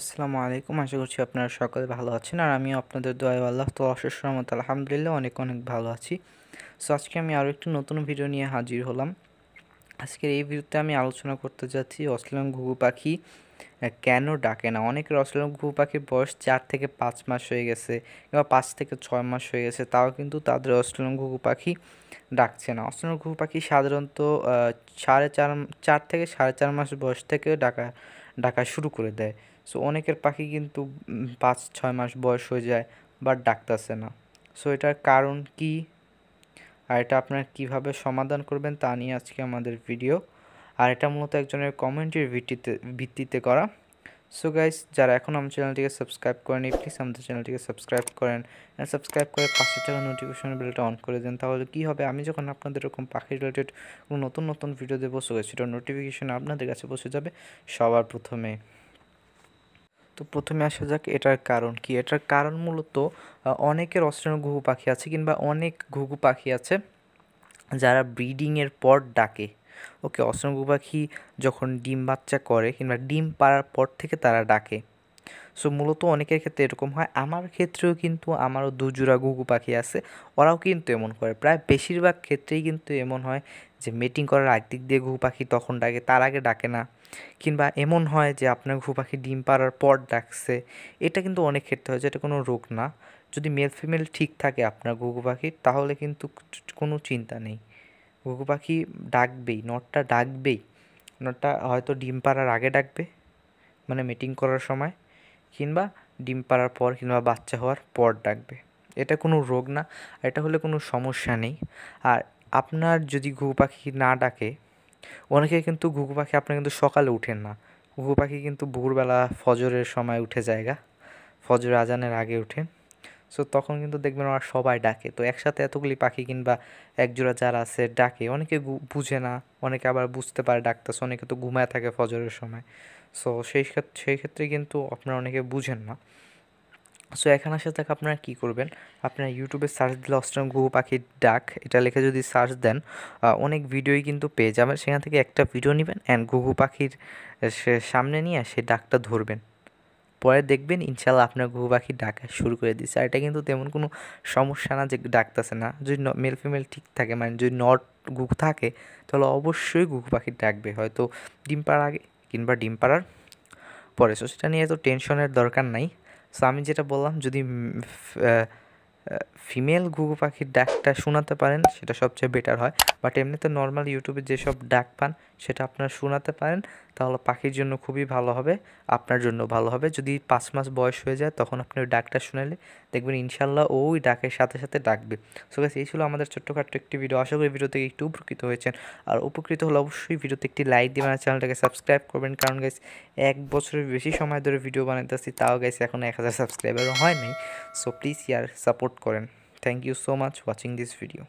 আসসালামু আলাইকুম আশা করছি আপনারা সকলে ভালো আছেন আর আমি আপনাদের দয়া আল্লাহ তো অশেষ রহমত আলহামদুলিল্লাহ অনেক অনেক ভালো আছি সো আজকে আমি আরও একটি নতুন ভিডিও নিয়ে হাজির হলাম আজকের এই ভিডিওতে আমি আলোচনা করতে যাচ্ছি অস্ট্রেলিয়ান ঘুঘু পাখি কেন ডাকে না অনেকের অস্ট্রেলিয়ান ঘুঘু পাখির বয়স চার থেকে পাঁচ মাস হয়ে গেছে কিংবা পাঁচ থেকে ছয় মাস হয়ে গেছে তাও কিন্তু তাদের অস্ট্রেলিয়ান ঘুঘু পাখি ডাকছে না অস্ট্রেলিয়ান ঘুঘু পাখি সাধারণত সাড়ে চার চার থেকে সাড়ে চার মাস বয়স থেকে ডাকা ডাকা শুরু করে দেয় সো অনেকের পাখি কিন্তু পাঁচ ছয় মাস বয়স হয়ে যায় বাট ডাকতেছে না সো এটার কারণ কি আর এটা আপনার কীভাবে সমাধান করবেন তা নিয়ে আজকে আমাদের ভিডিও আর এটা মূলত একজনের কমেন্টের ভিত্তিতে ভিত্তিতে করা সো গাইস যারা এখন আমার চ্যানেলটিকে সাবস্ক্রাইব করেনি প্লিজ আমাদের চ্যানেলটিকে সাবস্ক্রাইব করেন সাবস্ক্রাইব করে পাশে থাকা নোটিফিকেশন বেলটা অন করে দেন তাহলে কী হবে আমি যখন আপনাদের এরকম পাখি রিলেটেড নতুন নতুন ভিডিও দেবো সো সেটা নোটিফিকেশন আপনাদের কাছে পৌঁছে যাবে সবার প্রথমে তো প্রথমে আসা যাক এটার কারণ কি এটার কারণ মূলত অনেকের অস্ট্রেলিয়ান ঘুঘু পাখি আছে কিংবা অনেক ঘুঘু পাখি আছে যারা ব্রিডিংয়ের পর ডাকে ওকে অস্ট্রেলিয়ান ঘুঘু পাখি যখন ডিম বাচ্চা করে কিংবা ডিম পাড়ার পর থেকে তারা ডাকে সো মূলত অনেকের ক্ষেত্রে এরকম হয় আমার ক্ষেত্রেও কিন্তু আমারও দুজোড়া ঘুঘু পাখি আছে ওরাও কিন্তু এমন করে প্রায় বেশিরভাগ ক্ষেত্রেই কিন্তু এমন হয় যে মিটিং করার আগ দিক দিয়ে ঘুঘু পাখি তখন ডাকে তার আগে ডাকে না কিংবা এমন হয় যে আপনার ঘু পাখি ডিম পাড়ার পর ডাকছে এটা কিন্তু অনেক ক্ষেত্রে হয় যেটা কোনো রোগ না যদি মেল ফিমেল ঠিক থাকে আপনার ঘুঘু পাখির তাহলে কিন্তু কোনো চিন্তা নেই ঘুঘু পাখি ডাকবেই নটটা ডাকবেই নটটা হয়তো ডিম পাড়ার আগে ডাকবে মানে মিটিং করার সময় কিংবা ডিম পাড়ার পর কিংবা বাচ্চা হওয়ার পর ডাকবে এটা কোনো রোগ না এটা হলে কোনো সমস্যা নেই আর আপনার যদি ঘু পাখি না ডাকে অনেকে কিন্তু ঘুঘু পাখি আপনি কিন্তু সকালে উঠেন না ঘুঘু পাখি কিন্তু ভোরবেলা ফজরের সময় উঠে জায়গা ফজর আজানের আগে উঠে সো তখন কিন্তু দেখবেন ওরা সবাই ডাকে তো একসাথে এতগুলি পাখি কিংবা একজোড়া যারা আছে ডাকে অনেকে বুঝে না অনেকে আবার বুঝতে পারে ডাকতেছে অনেকে তো ঘুমায় থাকে ফজরের সময় সো সেই সেই ক্ষেত্রে কিন্তু আপনারা অনেকে বুঝেন না সো এখন আসে তাকে আপনারা কী করবেন আপনারা ইউটিউবে সার্চ দিলে অষ্টম ঘুঘু পাখির ডাক এটা লিখে যদি সার্চ দেন অনেক ভিডিওই কিন্তু পেয়ে যাবেন সেখান থেকে একটা ভিডিও নেবেন অ্যান্ড গুহু পাখির সামনে নিয়ে সে ডাকটা ধরবেন পরে দেখবেন ইনশাল্লাহ আপনার গুহু পাখি ডাকা শুরু করে দিচ্ছে আর এটা কিন্তু তেমন কোনো সমস্যা না যে ডাকতেছে না যদি মেল ফিমেল ঠিক থাকে মানে যদি নট গুহ থাকে তাহলে অবশ্যই গুহু পাখি ডাকবে হয়তো ডিম পাড়ার আগে কিংবা ডিম পাড়ার পরে সো সেটা নিয়ে তো টেনশনের দরকার নাই সো আমি যেটা বললাম যদি ফিমেল ঘুঘু পাখির ডাকটা শোনাতে পারেন সেটা সবচেয়ে বেটার হয় বাট এমনিতে নর্মাল ইউটিউবে যেসব ডাক পান সেটা আপনার শোনাতে পারেন তাহলে পাখির জন্য খুবই ভালো হবে আপনার জন্য ভালো হবে যদি পাঁচ মাস বয়স হয়ে যায় তখন আপনি ওই ডাকটা শুনেলে দেখবেন ইনশাল্লাহ ওই ডাকের সাথে সাথে ডাকবে সো গাছ এই ছিল আমাদের ছোট্টখাট্ট একটি ভিডিও আশা করি ভিডিও থেকে একটু উপকৃত হয়েছেন আর উপকৃত হলে অবশ্যই ভিডিওতে একটি লাইক দিবেন আর চ্যানেলটাকে সাবস্ক্রাইব করবেন কারণ গাইস এক বছরের বেশি সময় ধরে ভিডিও বানাইতেছি তাও গেছে এখন এক হাজার সাবস্ক্রাইবারও হয়নি সো প্লিজ ইয়ার সাপোর্ট করেন thank you so much watching this video